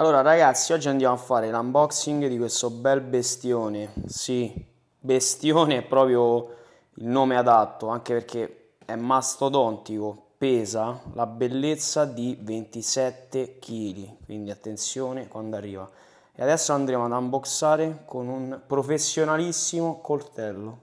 Allora ragazzi, oggi andiamo a fare l'unboxing di questo bel bestione. Sì, bestione è proprio il nome adatto, anche perché è mastodontico, pesa la bellezza di 27 kg, quindi attenzione quando arriva. E adesso andremo ad unboxare con un professionalissimo coltello.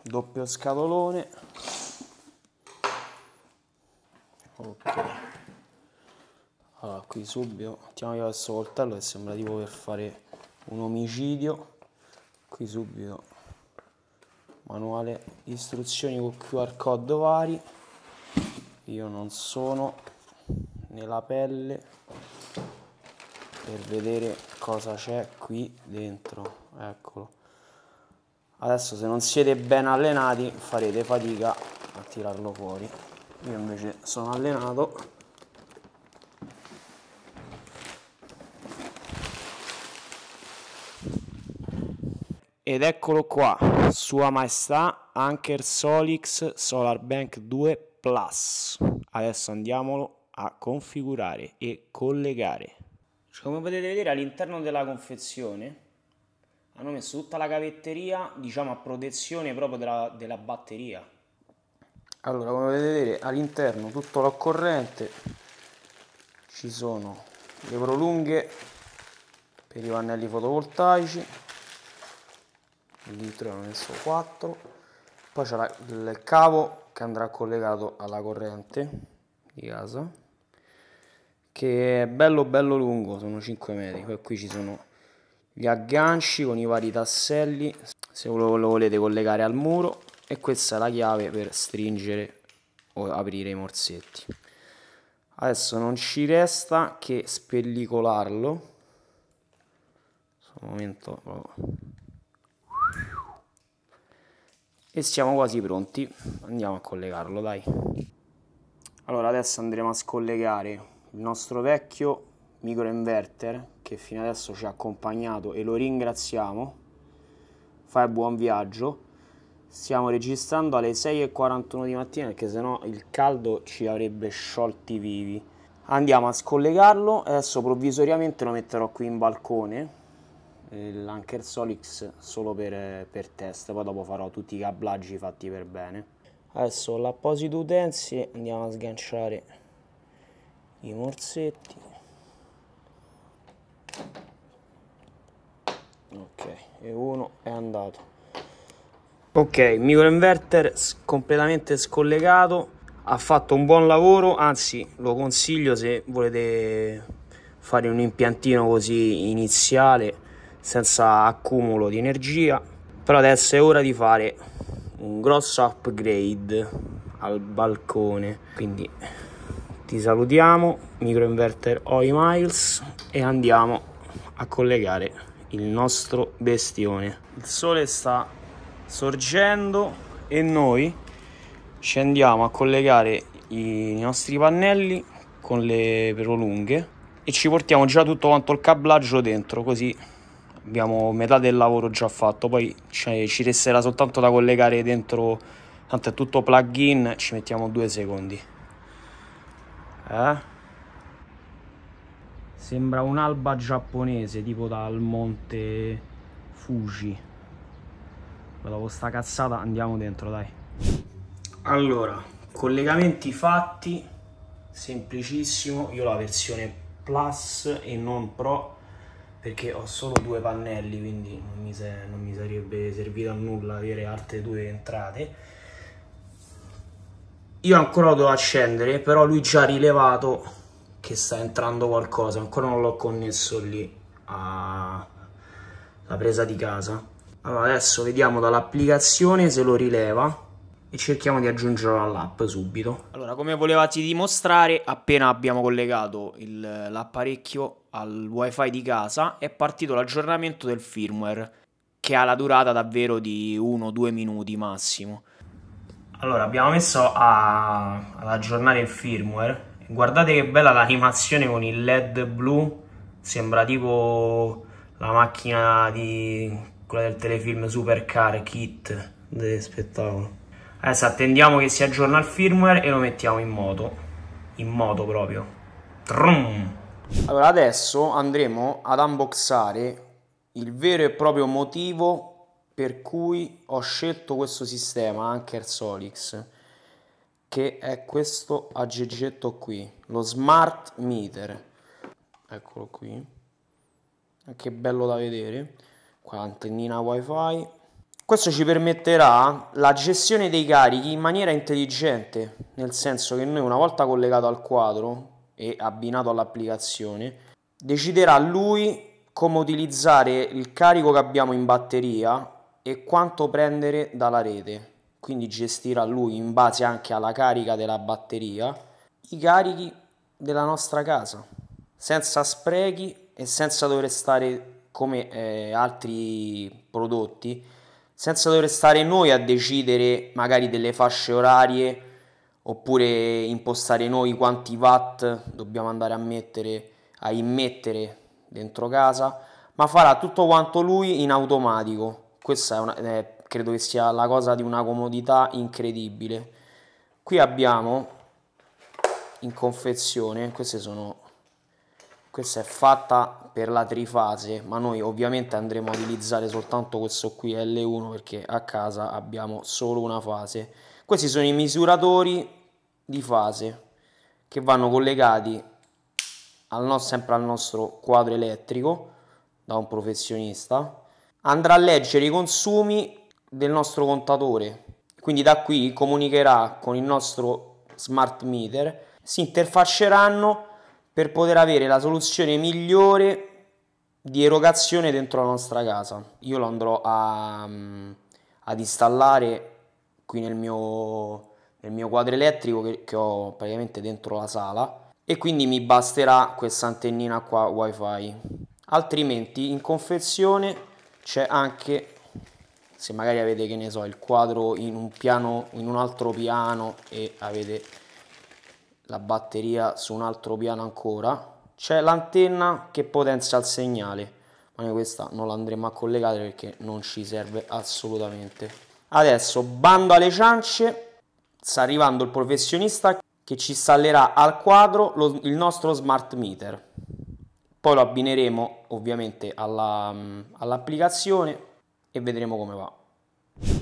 Doppio scatolone. Ok qui subito mettiamo io questo coltello che sembra tipo per fare un omicidio qui subito manuale istruzioni con QR code vari io non sono nella pelle per vedere cosa c'è qui dentro eccolo adesso se non siete ben allenati farete fatica a tirarlo fuori io invece sono allenato Ed eccolo qua, Sua Maestà Anker Solix Solar Bank 2 Plus. Adesso andiamolo a configurare e collegare. Cioè, come potete vedere all'interno della confezione hanno messo tutta la cavetteria, diciamo a protezione proprio della, della batteria. Allora, come potete vedere all'interno tutto l'accorrente ci sono le prolunghe per i pannelli fotovoltaici litro ho messo 4 poi c'è il cavo che andrà collegato alla corrente di casa che è bello bello lungo sono 5 metri poi qui ci sono gli agganci con i vari tasselli se lo, lo volete collegare al muro e questa è la chiave per stringere o aprire i morsetti adesso non ci resta che spellicolarlo momento e siamo quasi pronti andiamo a collegarlo dai allora adesso andremo a scollegare il nostro vecchio micro inverter che fino adesso ci ha accompagnato e lo ringraziamo fai buon viaggio stiamo registrando alle 6.41 di mattina perché sennò il caldo ci avrebbe sciolti vivi andiamo a scollegarlo adesso provvisoriamente lo metterò qui in balcone l'Anker Solix solo per, per, test, poi dopo farò tutti i cablaggi fatti per bene. Adesso l'apposito utensi andiamo a sganciare i morsetti. Ok, e uno è andato. Ok, microinverter completamente scollegato, ha fatto un buon lavoro, anzi lo consiglio se volete fare un impiantino così iniziale senza accumulo di energia però adesso è ora di fare un grosso upgrade al balcone quindi ti salutiamo microinverter OI Miles e andiamo a collegare il nostro bestione il sole sta sorgendo e noi ci andiamo a collegare i nostri pannelli con le prolunghe e ci portiamo già tutto quanto il cablaggio dentro così abbiamo metà del lavoro già fatto, poi ci resterà soltanto da collegare dentro, tanto è tutto plugin, ci mettiamo due secondi. Eh? Sembra un'alba giapponese, tipo dal monte Fuji. Ma Dopo sta cazzata andiamo dentro, dai. Allora, collegamenti fatti, semplicissimo, io la versione Plus e non Pro perché ho solo due pannelli, quindi non mi, se, non mi sarebbe servito a nulla avere altre due entrate. Io ancora lo devo accendere, però lui già ha rilevato che sta entrando qualcosa, ancora non l'ho connesso lì alla presa di casa. Allora adesso vediamo dall'applicazione se lo rileva e cerchiamo di aggiungerlo all'app subito. Allora, come volevate dimostrare, appena abbiamo collegato il, l'apparecchio al wifi di casa è partito l'aggiornamento del firmware che ha la durata davvero di 1-2 minuti massimo. Allora, abbiamo messo a, ad aggiornare il firmware. Guardate che bella l'animazione con il LED blu, sembra tipo la macchina di quella del telefilm Supercar Kit del spettacolo. Adesso attendiamo che si aggiorna il firmware e lo mettiamo in moto. In moto proprio. Trum. Allora adesso andremo ad unboxare il vero e proprio motivo per cui ho scelto questo sistema Anker Solix che è questo aggeggetto qui, lo Smart Meter. Eccolo qui. Eh, che bello da vedere. Qua antennina WiFi questo ci permetterà la gestione dei carichi in maniera intelligente, nel senso che noi una volta collegato al quadro e abbinato all'applicazione, deciderà lui come utilizzare il carico che abbiamo in batteria e quanto prendere dalla rete. Quindi gestirà lui in base anche alla carica della batteria i carichi della nostra casa, senza sprechi e senza dover stare come eh, altri prodotti senza dover stare noi a decidere magari delle fasce orarie oppure impostare noi quanti watt dobbiamo andare a mettere a immettere dentro casa, ma farà tutto quanto lui in automatico. Questa è una, eh, credo che sia la cosa di una comodità incredibile. Qui abbiamo in confezione, queste sono questa è fatta per la trifase ma noi ovviamente andremo a utilizzare soltanto questo qui L1 perché a casa abbiamo solo una fase questi sono i misuratori di fase che vanno collegati al no, sempre al nostro quadro elettrico da un professionista andrà a leggere i consumi del nostro contatore quindi da qui comunicherà con il nostro smart meter si interfacceranno per poter avere la soluzione migliore di erogazione dentro la nostra casa. Io lo andrò a, mm, ad installare qui nel mio, nel mio quadro elettrico che, che, ho praticamente dentro la sala e quindi mi basterà questa antennina qua wifi altrimenti in confezione c'è anche se magari avete che ne so il quadro in un piano in un altro piano e avete la batteria su un altro piano ancora c'è l'antenna che potenzia il segnale ma noi questa non l'andremo a collegare perché non ci serve assolutamente adesso bando alle ciance sta arrivando il professionista che ci installerà al quadro lo, il nostro smart meter poi lo abbineremo ovviamente mm, all'applicazione e vedremo come va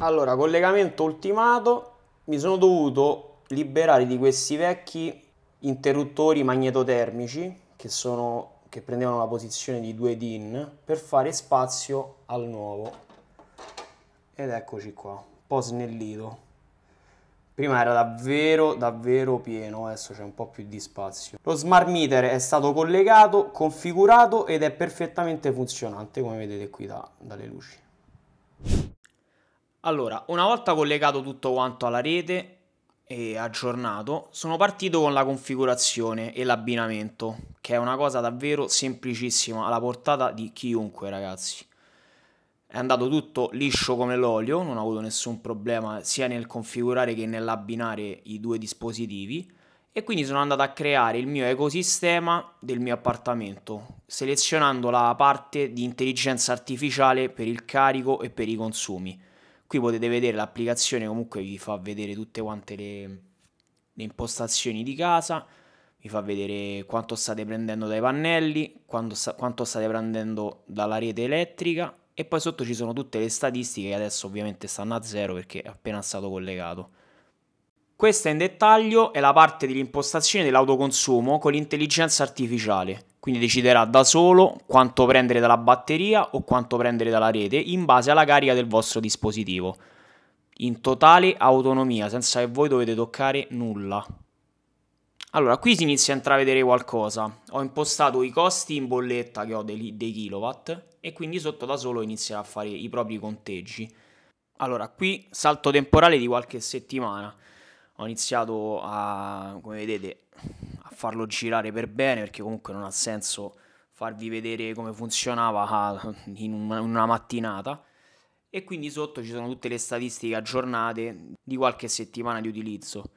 allora collegamento ultimato mi sono dovuto liberare di questi vecchi interruttori magnetotermici che, sono, che prendevano la posizione di due DIN per fare spazio al nuovo. Ed eccoci qua, un po' snellito. Prima era davvero, davvero pieno, adesso c'è un po' più di spazio. Lo smart meter è stato collegato, configurato ed è perfettamente funzionante come vedete qui da, dalle luci. Allora, una volta collegato tutto quanto alla rete, e aggiornato, sono partito con la configurazione e l'abbinamento, che è una cosa davvero semplicissima, alla portata di chiunque, ragazzi. È andato tutto liscio come l'olio, non ho avuto nessun problema sia nel configurare che nell'abbinare i due dispositivi e quindi sono andato a creare il mio ecosistema del mio appartamento, selezionando la parte di intelligenza artificiale per il carico e per i consumi. Qui potete vedere l'applicazione, comunque vi fa vedere tutte quante le, le impostazioni di casa, vi fa vedere quanto state prendendo dai pannelli, quanto, sta, quanto state prendendo dalla rete elettrica e poi sotto ci sono tutte le statistiche che adesso ovviamente stanno a zero perché è appena stato collegato. Questa in dettaglio è la parte dell'impostazione dell'autoconsumo con l'intelligenza artificiale, quindi deciderà da solo quanto prendere dalla batteria o quanto prendere dalla rete in base alla carica del vostro dispositivo. In totale autonomia, senza che voi dovete toccare nulla. Allora, qui si inizia a intravedere qualcosa. Ho impostato i costi in bolletta che ho dei, dei kilowatt e quindi sotto da solo inizierà a fare i propri conteggi. Allora, qui salto temporale di qualche settimana ho iniziato a, come vedete, a farlo girare per bene perché comunque non ha senso farvi vedere come funzionava in una mattinata e quindi sotto ci sono tutte le statistiche aggiornate di qualche settimana di utilizzo.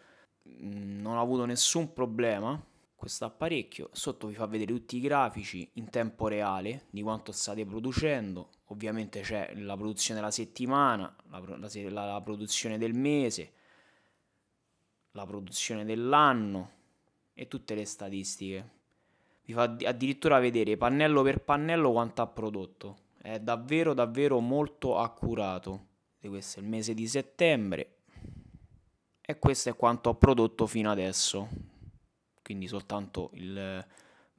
Mm, non ho avuto nessun problema questo apparecchio, sotto vi fa vedere tutti i grafici in tempo reale di quanto state producendo, ovviamente c'è la produzione della settimana, la, la, la produzione del mese, la produzione dell'anno e tutte le statistiche. Vi fa addirittura vedere pannello per pannello quanto ha prodotto. È davvero davvero molto accurato. E questo è il mese di settembre e questo è quanto ho prodotto fino adesso. Quindi soltanto il,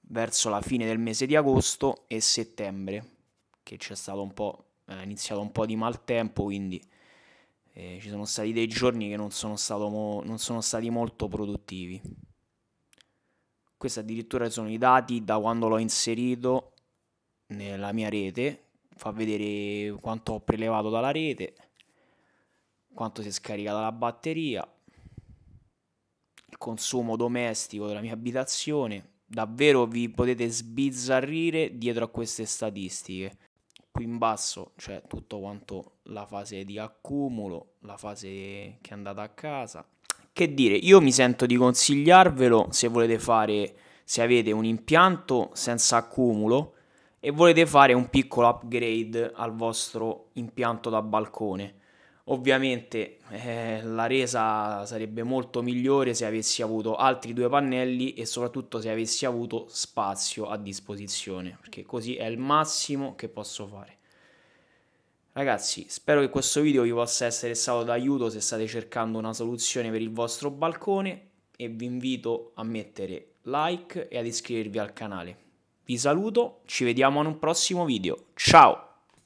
verso la fine del mese di agosto e settembre, che c'è stato un po' è eh, iniziato un po' di maltempo, quindi eh, ci sono stati dei giorni che non sono, mo- non sono stati molto produttivi. Questi addirittura sono i dati da quando l'ho inserito nella mia rete, fa vedere quanto ho prelevato dalla rete, quanto si è scaricata la batteria, il consumo domestico della mia abitazione. Davvero vi potete sbizzarrire dietro a queste statistiche qui in basso c'è cioè tutto quanto la fase di accumulo, la fase che è andata a casa. Che dire, io mi sento di consigliarvelo se volete fare, se avete un impianto senza accumulo e volete fare un piccolo upgrade al vostro impianto da balcone. Ovviamente eh, la resa sarebbe molto migliore se avessi avuto altri due pannelli e soprattutto se avessi avuto spazio a disposizione, perché così è il massimo che posso fare. Ragazzi, spero che questo video vi possa essere stato d'aiuto se state cercando una soluzione per il vostro balcone e vi invito a mettere like e ad iscrivervi al canale. Vi saluto, ci vediamo in un prossimo video. Ciao!